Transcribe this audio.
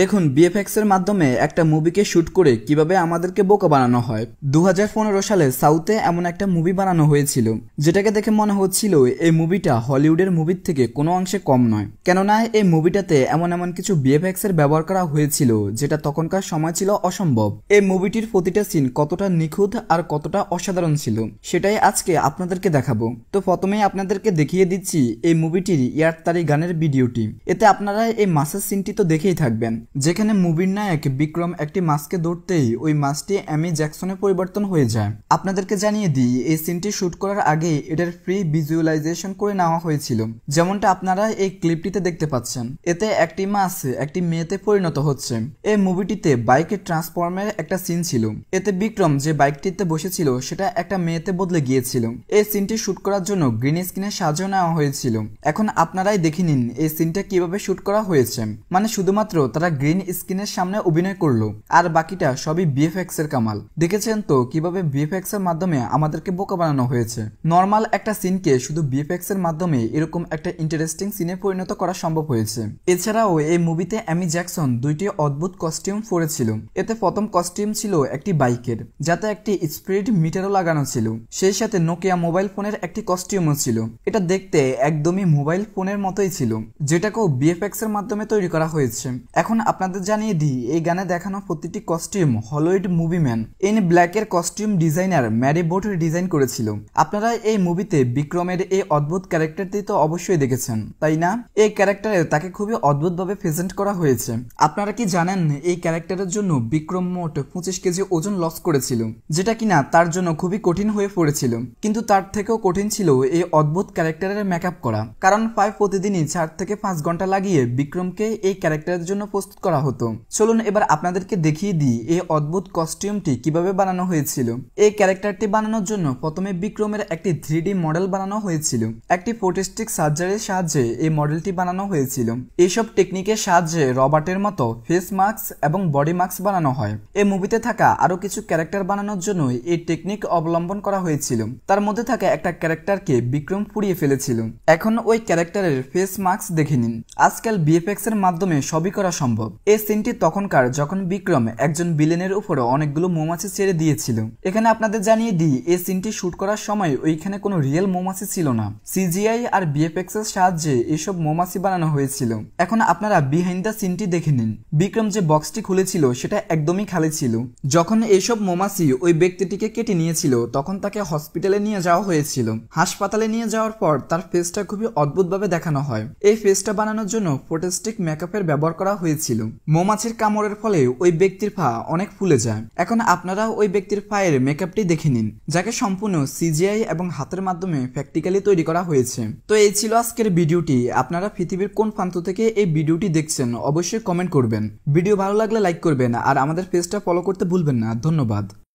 দেখুন বিএফএক্স এর মাধ্যমে একটা মুভিকে শ্যুট করে কিভাবে আমাদেরকে বোকা বানানো হয় দু সালে সাউথে এমন একটা মুভি বানানো হয়েছিল যেটাকে দেখে মনে হচ্ছিল এই মুভিটা হলিউডের মুভির থেকে কোনো অংশে কম নয় কেননা এই মুভিটাতে এমন এমন কিছু বিএফএক্স এর ব্যবহার করা হয়েছিল যেটা তখনকার সময় ছিল অসম্ভব এই মুভিটির প্রতিটা সিন কতটা নিখুঁত আর কতটা অসাধারণ ছিল সেটাই আজকে আপনাদেরকে দেখাবো তো প্রথমেই আপনাদেরকে দেখিয়ে দিচ্ছি এই মুভিটির ইয়ার তারি গানের ভিডিওটি এতে আপনারা এই মাসের সিনটি তো দেখেই থাকবেন যেখানে মুভির নায়ক বিক্রম একটি মাছকে ধরতেই ওই মাছটি অ্যামি জ্যাকসনে পরিবর্তন হয়ে যায় আপনাদেরকে জানিয়ে দিই এই সিনটি শ্যুট করার আগে এটার ফ্রি ভিজুয়ালাইজেশন করে নেওয়া হয়েছিল যেমনটা আপনারা এই ক্লিপটিতে দেখতে পাচ্ছেন এতে একটি মাছ একটি মেয়েতে পরিণত হচ্ছে এই মুভিটিতে বাইকের ট্রান্সফর্মের একটা সিন ছিল এতে বিক্রম যে বাইকটিতে বসেছিল সেটা একটা মেয়েতে বদলে গিয়েছিল এই সিনটি শ্যুট করার জন্য গ্রিন স্ক্রিনে সাজও নেওয়া হয়েছিল এখন আপনারাই দেখে নিন এই সিনটা কিভাবে শ্যুট করা হয়েছে মানে শুধুমাত্র তারা গ্রিন স্ক্রিনের সামনে অভিনয় করলো আর বাকিটা সবই বিএফএক্স এর কামাল দেখেছেন তো কিভাবে বিএফএক্স এর মাধ্যমে আমাদেরকে বোকা বানানো হয়েছে নর্মাল একটা সিনকে শুধু বিএফএক্স এর মাধ্যমে এরকম একটা ইন্টারেস্টিং সিনে পরিণত করা সম্ভব হয়েছে এছাড়াও এই মুভিতে অ্যামি জ্যাকসন দুইটি অদ্ভুত কস্টিউম পরেছিল এতে প্রথম কস্টিউম ছিল একটি বাইকের যাতে একটি স্পিড মিটারও লাগানো ছিল সেই সাথে নোকিয়া মোবাইল ফোনের একটি কস্টিউমও ছিল এটা দেখতে একদমই মোবাইল ফোনের মতোই ছিল যেটাকেও বিএফএক্স এর মাধ্যমে তৈরি করা হয়েছে এখন এখন আপনাদের জানিয়ে দিই এই গানে দেখানো প্রতিটি কস্টিউম হলিউড মুভিম্যান এন ব্ল্যাকের costume designer Mary Vogt design করেছিল আপনারা এই মুভিতে বিক্রমের এই অদ্ভুত ক্যারেক্টারটি তো অবশ্যই দেখেছেন তাই না এই ক্যারেক্টারে তাকে খুবই অদ্ভুতভাবে প্রেজেন্ট করা হয়েছে আপনারা কি জানেন এই ক্যারেক্টারের জন্য বিক্রম মোট পঁচিশ কেজি ওজন লস করেছিল যেটা কিনা তার জন্য খুবই কঠিন হয়ে পড়েছিল কিন্তু তার থেকেও কঠিন ছিল এই অদ্ভুত ক্যারেক্টারের মেকআপ করা কারণ প্রায় প্রতিদিনই চার থেকে পাঁচ ঘন্টা লাগিয়ে বিক্রমকে এই ক্যারেক্টারের জন্য প্রস্তুত করা হতো চলুন এবার আপনাদেরকে দেখিয়ে দিই এই অদ্ভুত কস্টিউমটি কিভাবে বানানো হয়েছিল এই ক্যারেক্টারটি বানানোর জন্য প্রথমে বিক্রমের একটি থ্রি মডেল বানানো হয়েছিল একটি ফোটিস্টিক সার্জারির সাহায্যে এই মডেলটি বানানো হয়েছিল এইসব টেকনিকের সাহায্যে রবার্টের মতো ফেস মাস্ক এবং বডি মাস্ক বানানো হয় এই মুভিতে থাকা আরও কিছু ক্যারেক্টার বানানোর জন্য এই টেকনিক অবলম্বন করা হয়েছিল তার মধ্যে থাকা একটা ক্যারেক্টারকে বিক্রম পুড়িয়ে ফেলেছিল এখন ওই ক্যারেক্টারের ফেস মাস্ক দেখে নিন আজকাল বিএফএক্স এর মাধ্যমে সবই করা সম্ভব সম্ভব এই সিনটি তখনকার যখন বিক্রম একজন বিলেনের উপরও অনেকগুলো মৌমাছি ছেড়ে দিয়েছিল এখানে আপনাদের জানিয়ে দিই এই সিনটি শ্যুট করার সময় ওইখানে কোনো রিয়েল মৌমাছি ছিল না সিজিআই আর বিএফএক্স এর সাহায্যে এসব মৌমাছি বানানো হয়েছিল এখন আপনারা বিহাইন্ড দ্য সিনটি দেখে নিন বিক্রম যে বক্সটি খুলেছিল সেটা একদমই খালি ছিল যখন এসব মৌমাছি ওই ব্যক্তিটিকে কেটে নিয়েছিল তখন তাকে হসপিটালে নিয়ে যাওয়া হয়েছিল হাসপাতালে নিয়ে যাওয়ার পর তার ফেসটা খুবই অদ্ভুতভাবে দেখানো হয় এই ফেসটা বানানোর জন্য ফোটোস্টিক মেকআপের ব্যবহার করা হয়েছিল ছিল মৌমাছির কামড়ের ফলে ওই ব্যক্তির পা অনেক ফুলে যায় এখন আপনারা ওই ব্যক্তির পায়ের মেকআপটি দেখে নিন যাকে সম্পূর্ণ সিজিআই এবং হাতের মাধ্যমে প্র্যাকটিক্যালি তৈরি করা হয়েছে তো এই ছিল আজকের ভিডিওটি আপনারা পৃথিবীর কোন প্রান্ত থেকে এই ভিডিওটি দেখছেন অবশ্যই কমেন্ট করবেন ভিডিও ভালো লাগলে লাইক করবেন আর আমাদের পেজটা ফলো করতে ভুলবেন না ধন্যবাদ